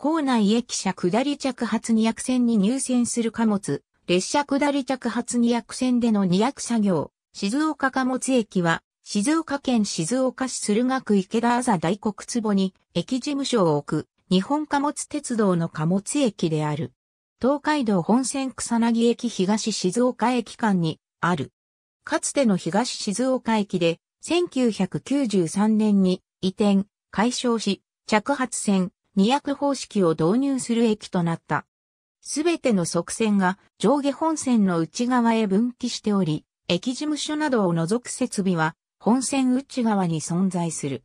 校内駅舎下り着発2役線に入線する貨物、列車下り着発2役線での2役作業、静岡貨物駅は、静岡県静岡市駿河区池田朝大黒壺に駅事務所を置く日本貨物鉄道の貨物駅である。東海道本線草薙駅東静岡駅間にある。かつての東静岡駅で1993年に移転、解消し、着発線、二役方式を導入する駅となった。すべての側線が上下本線の内側へ分岐しており、駅事務所などを除く設備は本線内側に存在する。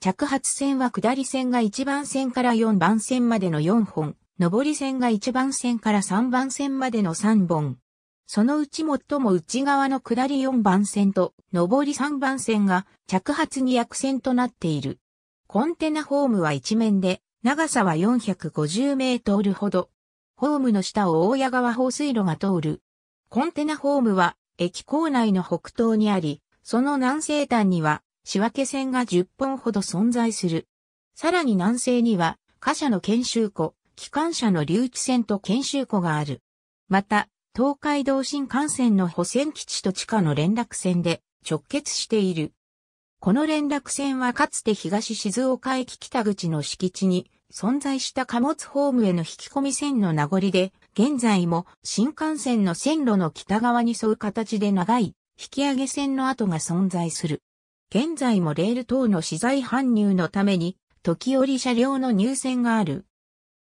着発線は下り線が1番線から4番線までの4本、上り線が1番線から3番線までの3本。そのうち最も内側の下り4番線と上り3番線が着発二役線となっている。コンテナホームは一面で、長さは450メートルほど。ホームの下を大谷川放水路が通る。コンテナホームは、駅構内の北東にあり、その南西端には、仕分け線が10本ほど存在する。さらに南西には、貨車の研修庫、機関車の留置線と研修庫がある。また、東海道新幹線の保線基地と地下の連絡線で直結している。この連絡船はかつて東静岡駅北口の敷地に存在した貨物ホームへの引き込み線の名残で、現在も新幹線の線路の北側に沿う形で長い引き上げ線の跡が存在する。現在もレール等の資材搬入のために、時折車両の入線がある。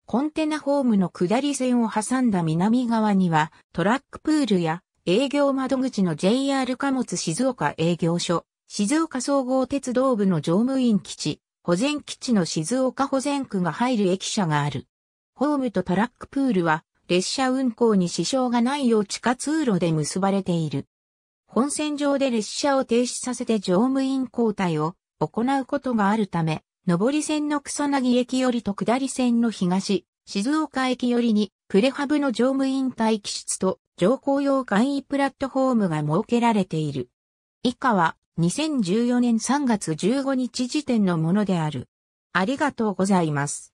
コンテナホームの下り線を挟んだ南側には、トラックプールや営業窓口の JR 貨物静岡営業所、静岡総合鉄道部の乗務員基地、保全基地の静岡保全区が入る駅舎がある。ホームとトラックプールは、列車運行に支障がないよう地下通路で結ばれている。本線上で列車を停止させて乗務員交代を行うことがあるため、上り線の草薙駅よりと下り線の東、静岡駅よりに、プレハブの乗務員待機室と乗降用簡易プラットフォームが設けられている。以下は、2014年3月15日時点のものである。ありがとうございます。